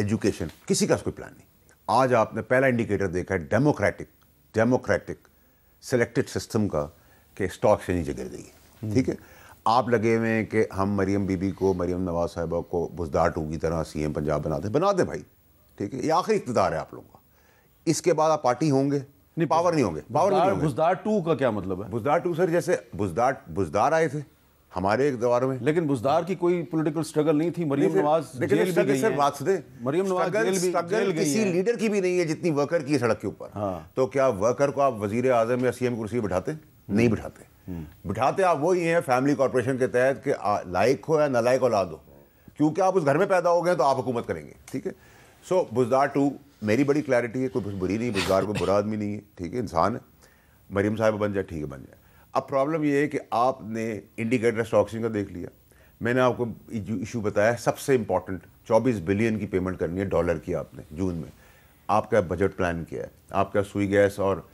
एजुकेशन किसी का कोई प्लान नहीं आज आपने पहला इंडिकेटर देखा है डेमोक्रेटिक डेमोक्रेटिक सिलेक्टेड सिस्टम का कि स्टॉक से नीचे गिर गई हम्म। ठीक है आप लगे हुए हैं कि हम मरियम बीबी को मरियम नवाज साहिबा को बुजदार टू की तरह सी एम पंजाब बना दें बना दें भाई ठीक है ये आखिरी इकतदार है आप लोगों का इसके बाद आप पार्टी होंगे नहीं पावर नहीं होंगे पावर नहीं होंगे बुजदार टू का क्या मतलब है बुजदार टू सर जैसे बुजदार बुजदार आए थे हमारे एक दौर में लेकिन बुजदार की कोई पॉलिटिकल स्ट्रगल नहीं थी मरियम नवाज जेल भी गई बात मरियम नवाज जेल भी स्ट्रगल किसी लीडर की भी नहीं है जितनी वर्कर की सड़क के ऊपर हाँ। तो क्या वर्कर को आप वजीर आजम या सीएम कुर्सी बिठाते नहीं बिठाते हम्म। बिठाते आप वही हैं फैमिली कॉरपोरेशन के तहत कि लायक हो या नालायक औलाद हो क्योंकि आप उस घर में पैदा हो गए तो आप हुकूमत करेंगे ठीक है सो बुजदार टू मेरी बड़ी क्लैरिटी है कोई बुरी नहीं बुजार कोई बुरा आदमी नहीं है ठीक है इंसान है मरीम साहब बन जाए ठीक है बन जाए अब प्रॉब्लम यह है कि आपने इंडिकेटर स्टॉक्सिंग का देख लिया मैंने आपको इशू बताया सबसे इंपॉर्टेंट 24 बिलियन की पेमेंट करनी है डॉलर की आपने जून में आपका बजट प्लान किया है आपका सुई गैस और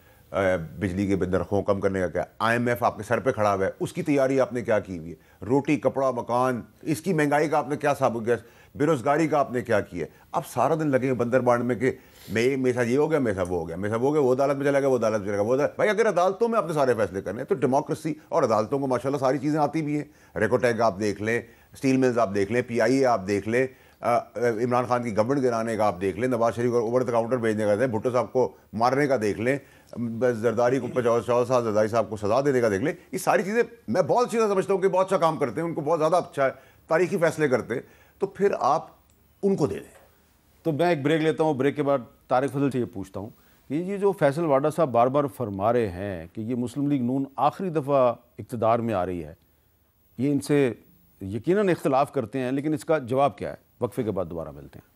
बिजली के दरखों कम करने का क्या आईएमएफ आपके सर पे खड़ा हुआ है उसकी तैयारी आपने क्या की हुई है रोटी कपड़ा मकान इसकी महंगाई का आपने क्या साबुत गैस बेरोजगारी का आपने क्या किया अब सारा दिन लगे बंदरबांड में कि मैं मेरे साथ ये हो गया मेरे साथ वो हो गया मेरे साथ वो हो गया वो अदालत में चला गया वो अदालत में चला गया वो अदालत भाई अगर अदालतों में आपने सारे फैसले करने हैं तो डेमोक्रेसी और अदालतों को माशाल्लाह सारी चीज़ें आती भी हैं रेकोटैग आप देख लें स्टील मिल्स आप देख लें पी आप देख लें इमरान खान की गवर्नमेंट गिराने का आप देख लें नवाज शरीफ को ओवर द काउंटर भेजने का देखें भुट्टो साहब को मारने का देख लें जरदारी को पचास चौदह साल जरदारी साहब को सजा देने का देख लें ये सारी चीज़ें मैं बहुत अच्छी समझता हूँ कि बहुत अच्छा काम करते हैं उनको बहुत ज़्यादा अच्छा है तारीखी फैसले करते हैं तो फिर आप उनको दे दें तो मैं एक ब्रेक लेता हूँ ब्रेक के बाद तारक फजल से ये पूछता हूँ कि ये जो फैसल वाडा साहब बार बार फरमा रहे हैं कि ये मुस्लिम लीग नून आखिरी दफ़ा इकतदार में आ रही है ये इनसे यकीन इख्तलाफ करते हैं लेकिन इसका जवाब क्या है वक्फे के बाद दोबारा मिलते हैं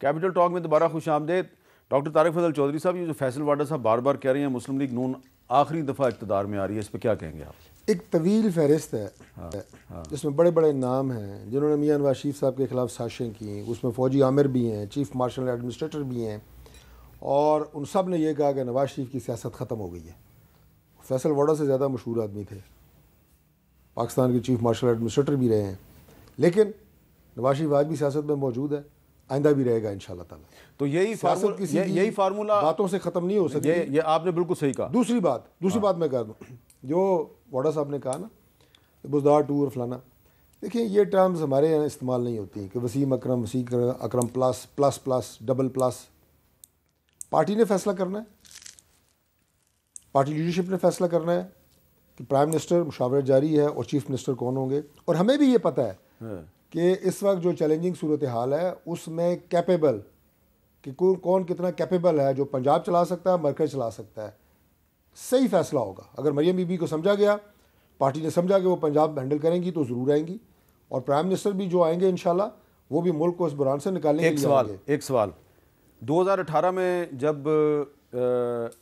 कैपिटल टॉक में दोबारा खुश आमदेद डॉक्टर तारक फजल चौधरी साहब ये जो फैसल वाडा साहब बार बार कह रहे हैं मुस्लिम लीग नून आखिरी दफ़ा इकतदार में आ रही है इस पर क्या कहेंगे आप एक तवील फहरिस्त है हाँ, हाँ। जिसमें बड़े बड़े नाम हैं जिन्होंने मियाँ नवाज शरीफ साहब के ख़िलाफ़ साजिशें की उसमें फ़ौजी आमिर भी हैं चीफ मार्शल एडमिनिस्ट्रेटर भी हैं और उन सब ने यह कहा कि नवाज शरीफ की सियासत ख़त्म हो गई है फैसल वाडा से ज़्यादा मशहूर आदमी थे पाकिस्तान के चीफ मार्शल एडमिनिस्ट्रेटर भी रहे हैं लेकिन नवाज शरीफ आज भी सियासत में मौजूद है आइंदा भी रहेगा इन शाह तो यही फार्मूल, किसी यही फार्मूला बातों से ख़त्म नहीं हो सकती ये, ये आपने बिल्कुल सही कहा दूसरी बात दूसरी हाँ। बात मैं कह दूँ जो वाडा साहब ने कहा ना बुजदार टूर फलाना देखिए ये टर्म्स हमारे यहाँ इस्तेमाल नहीं होती कि Wasim Akram Wasi Akram plus plus plus double plus party ने फैसला करना है पार्टी लीडरशिप ने फैसला करना है कि प्राइम मिनिस्टर मुशावरत जारी है और चीफ मिनिस्टर कौन होंगे और हमें भी ये पता है हाँ। कि इस वक्त जो चैलेंजिंग सूरत हाल है उसमें कैपेबल कि कौन कौन कितना कैपेबल है जो पंजाब चला सकता है मरकज चला सकता है सही फैसला होगा अगर मरियम बीबी को समझा गया पार्टी ने समझा कि वो पंजाब हैंडल करेंगी तो ज़रूर आएंगी और प्राइम मिनिस्टर भी जो आएंगे इन वो भी मुल्क को इस बुरान से निकालने एक सवाल एक सवाल 2018 में जब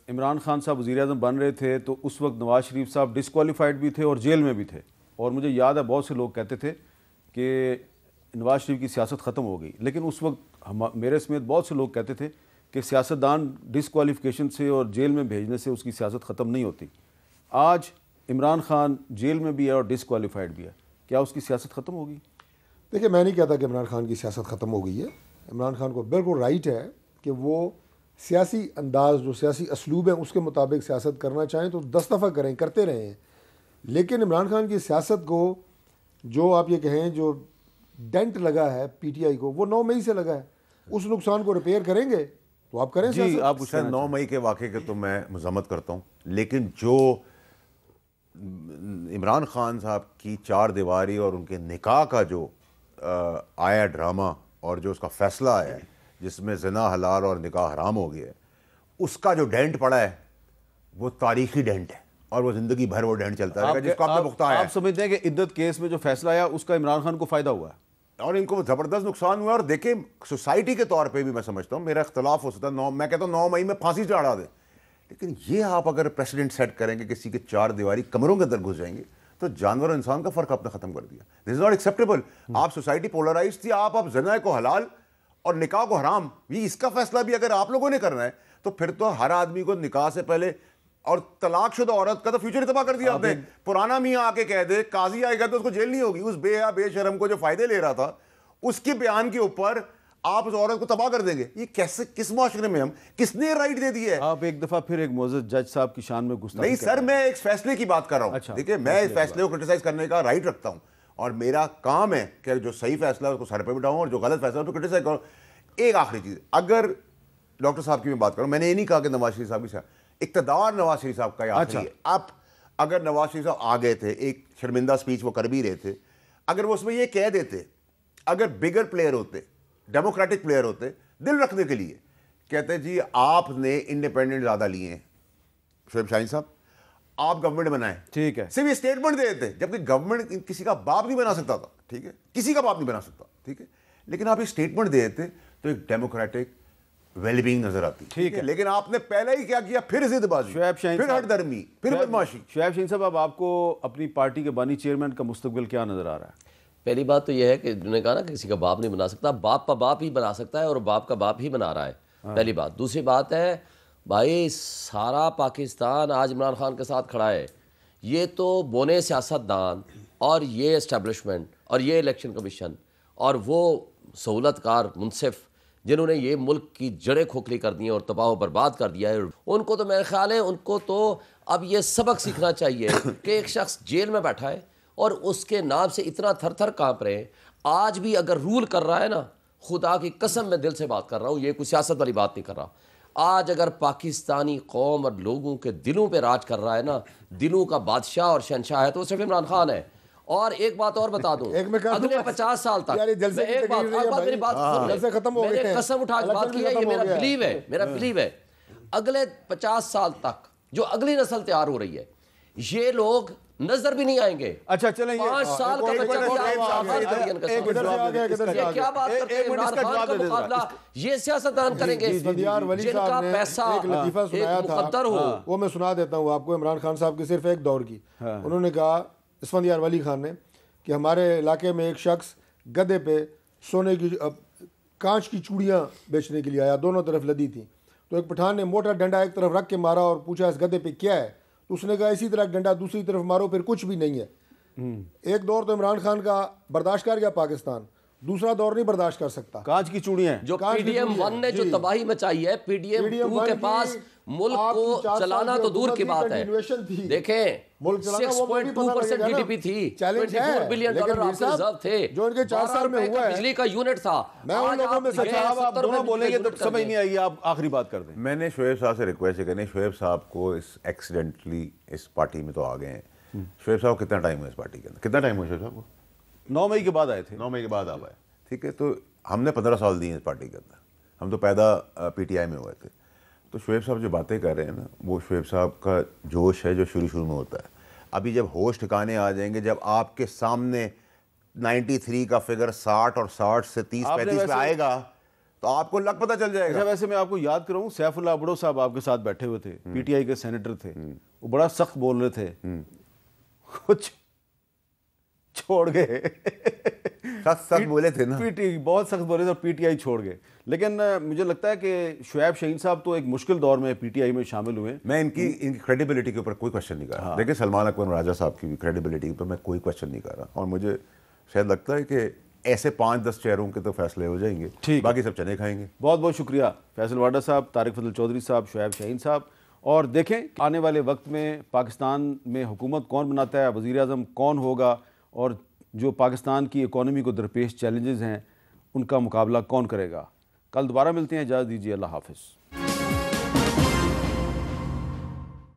इमरान खान साहब वज़ी अजम बन रहे थे तो उस वक्त नवाज़ शरीफ साहब डिसकॉलीफाइड भी थे और जेल में भी थे और मुझे याद है बहुत से लोग कहते थे कि नवाज शरीफ की सियासत ख़त्म हो गई लेकिन उस वक्त हम मेरे समेत बहुत से लोग कहते थे कि सियासतदान डिसकॉलीफिकेशन से और जेल में भेजने से उसकी सियासत ख़त्म नहीं होती आज इमरान खान जेल में भी है और डिसकॉलीफाइड भी है क्या उसकी सियासत ख़त्म होगी देखिए मैं नहीं कहता कि इमरान खान की सियासत ख़त्म हो गई है इमरान खान को बिल्कुल राइट है कि वो सियासी अंदाज जो सियासी असलूब है उसके मुताबिक सियासत करना चाहें तो दस दफ़ा करें करते रहें लेकिन इमरान खान की सियासत को जो आप ये कहें जो डेंट लगा है पीटीआई को वो नौ मई से लगा है उस नुकसान को रिपेयर करेंगे तो आप करें जी आप उस नौ मई के वाक़े के तो मैं मजम्मत करता हूँ लेकिन जो इमरान खान साहब की चार दीवारी और उनके निकाह का जो आया ड्रामा और जो उसका फैसला आया जिसमें जना हलाल और निकाह हराम हो गया उसका जो डेंट पड़ा है वो तारीखी डेंट है और वो जिंदगी भर वो डेंट चलता रहेगा जिसको आपने पुख्ता है आप समझते हैं कि इद्दत केस में जो फैसला आया उसका इमरान खान को फ़ायदा हुआ है और इनको ज़बरदस्त नुकसान हुआ और देखे सोसाइटी के तौर पर भी मैं समझता हूँ मेरा इख्तलाफ हो सकता है नौ मैं कहता हूँ नौ मई में फांसी चढ़ा दे लेकिन ये आप अगर प्रेसिडेंट सेट करेंगे किसी के चार दीवारी कमरों के अंदर घुस जाएंगे तो जानवर और इंसान का फ़र्क आपने ख़त्म कर दिया दिस इज़ नॉट एक्सेप्टेबल आप सोसाइटी पोलराइज थी आप अब जनाए को हलाल और निकाह को हराम ये इसका फैसला भी अगर आप लोगों ने करना है तो फिर तो हर आदमी को निकाह से पहले और तलाकशुदा औरत का तो फ्यूचर ही तबाह कर दिया आपने पुराना मियाँ आके कह दे काजी आएगा तो उसको जेल नहीं होगी उस बेया बेशरम को जो फायदे ले रहा था उसके बयान के ऊपर आप उस औरत को तबाह कर देंगे ये कैसे किस माशरे में हम किसने राइट दे दिए है आप एक दफा फिर एक मोजत जज साहब की शान में गुस्सा नहीं सर मैं एक फैसले की बात कर रहा हूँ ठीक अच्छा, देखिए मैं इस फैसले को क्रिटिसाइज करने का राइट रखता हूँ और मेरा काम है कि जो सही फैसला उसको सर पर बिठाऊँ और जो गलत फैसला उसको क्रिटिसाइज करूँ एक आखिरी चीज़ अगर डॉक्टर साहब की मैं बात करूँ मैंने ये नहीं कहा कि नवाज शरीफ साहब की इकतदार नवाज शरीफ साहब का अच्छा आप अगर नवाज शरीफ साहब आ गए थे एक शर्मिंदा स्पीच वो कर भी रहे थे अगर वो उसमें ये कह देते अगर बिगर प्लेयर होते डेमोक्रेटिक प्लेयर होते दिल रखने के लिए कहते जी आपने इंडिपेंडेंट ज़्यादा लिए हैं शुएब साहब आप गवर्नमेंट बनाए ठीक है सिर्फ ये स्टेटमेंट दे देते जबकि गवर्नमेंट किसी का बाप नहीं बना सकता था ठीक है किसी का बाप नहीं बना सकता ठीक है लेकिन आप ये स्टेटमेंट दे देते तो एक डेमोक्रेटिक वेलबींग नजर आती ठीक है लेकिन आपने पहले ही क्या किया फिर जिदबाजी फिर हटदर्मी फिर बदमाशी शुएब शाहीन साहब अब आपको अपनी पार्टी के बानी चेयरमैन का मुस्तबिल क्या नजर आ रहा है पहली बात तो यह है कि जिन्होंने कहा ना किसी का बाप नहीं बना सकता बाप का बाप ही बना सकता है और बाप का बाप ही बना रहा है हाँ। पहली बात दूसरी बात है भाई सारा पाकिस्तान आज इमरान खान के साथ खड़ा है ये तो बोने सियासतदान और ये इस्टेबलिशमेंट और ये इलेक्शन कमीशन और वो सहूलतकार मुनसिफ़ जिन्होंने ये मुल्क की जड़ें खोखली कर दी हैं और तबाह बर्बाद कर दिया है उनको तो मेरा ख्याल है उनको तो अब ये सबक सीखना चाहिए कि एक शख्स जेल में बैठा है और उसके नाम से इतना थर थर काँप रहे हैं आज भी अगर रूल कर रहा है ना खुदा की कसम में दिल से बात कर रहा हूँ ये कोई सियासत वाली बात नहीं कर रहा आज अगर पाकिस्तानी कौम और लोगों के दिलों पे राज कर रहा है ना दिलों का बादशाह और शहनशाह है तो वो सिर्फ इमरान खान है और एक बात और बता दो एक में अगले पचास साल तक एक बात मेरी बात हाँ। खत्म हो गई कसम उठा बात की है हाँ। मेरा बिलीव है मेरा बिलीव है अगले पचास साल तक जो अगली नस्ल तैयार हो रही है ये लोग नजर भी नहीं आएंगे अच्छा चले पांच हाँ, साल का बच्चा क्या बात करते हैं ये सियासतदान करेंगे जिनका पैसा एक मुकद्दर हो वो मैं सुना देता हूँ आपको इमरान खान साहब की सिर्फ एक दौर की उन्होंने कहा इसफंदियार वली खान ने कि हमारे इलाके में एक शख्स गधे पे सोने की कांच की चूड़ियाँ बेचने के लिए आया दोनों तरफ लदी थी तो एक पठान ने मोटा डंडा एक तरफ रख के मारा और पूछा इस गधे पे क्या है तो उसने कहा इसी तरह डंडा दूसरी तरफ मारो फिर कुछ भी नहीं है हम्म। एक दौर तो इमरान खान का बर्दाश्त कर गया पाकिस्तान दूसरा दौर नहीं बर्दाश्त कर सकता कांच की चूड़ियां जो पीडीएम वन ने जो तबाही मचाई है पीडीएम टू के पास मुल्क को चलाना तो दूर की बात है देखें थी बिलियन डॉलर आपके रिजर्व थे जो इनके चार साल में हुआ बिजली का यूनिट था मैं उन लोगों में दोनों बोलेंगे तो समझ नहीं आएगी आप आखिरी बात कर दें मैंने साहब से रिक्वेस्ट करनी साहब को इस एक्सीडेंटली इस पार्टी में तो आ गए हैं हम्म। साहब कितना टाइम है इस पार्टी के अंदर कितना टाइम हुआ साहब को नौ मई के बाद आए थे नौ मई के बाद आप आए ठीक है तो हमने पंद्रह साल दिए इस पार्टी के अंदर हम तो पैदा पीटीआई में हुए थे तो शुएब साहब जो बातें कर रहे हैं ना वो शुएब साहब का जोश है जो शुरू शुरू में होता है अभी जब होश ठिकाने आ जाएंगे जब आपके सामने 93 का फिगर 60 और 60 से 30 पैंतीस पे आएगा तो आपको लग पता चल जाएगा अच्छा, वैसे मैं आपको याद कराऊं सैफुल्ला अबड़ो साहब आपके साथ बैठे हुए थे हम्म। पीटीआई के सेनेटर थे हम्म। वो बड़ा सख्त बोल रहे थे हम्म। कुछ छोड़ गए सख्त सख्त बोले थे ना पीटी बहुत सख्त बोले थे और पीटीआई छोड़ गए लेकिन मुझे लगता है कि शुएब शहीन साहब तो एक मुश्किल दौर में पीटीआई में शामिल हुए मैं इनकी इनकी क्रेडिबिलिटी के ऊपर कोई क्वेश्चन नहीं कर रहा हाँ। देखिए सलमान अकबर राजा साहब की भी क्रेडिबिलिटी के ऊपर मैं कोई क्वेश्चन नहीं कर रहा और मुझे शायद लगता है कि ऐसे पाँच दस चेहरों के तो फैसले हो जाएंगे ठीक बाकी सब चने खाएंगे बहुत बहुत शुक्रिया फैसल वाडा साहब तारिक फजल चौधरी साहब शुएब शहीन साहब और देखें आने वाले वक्त में पाकिस्तान में हुकूमत कौन बनाता है वज़ी अजम कौन होगा और जो पाकिस्तान की इकोनॉमी को दरपेश चैलेंजेस हैं उनका मुकाबला कौन करेगा कल दोबारा मिलते हैं इजाज़त दीजिए अल्लाह हाफिज़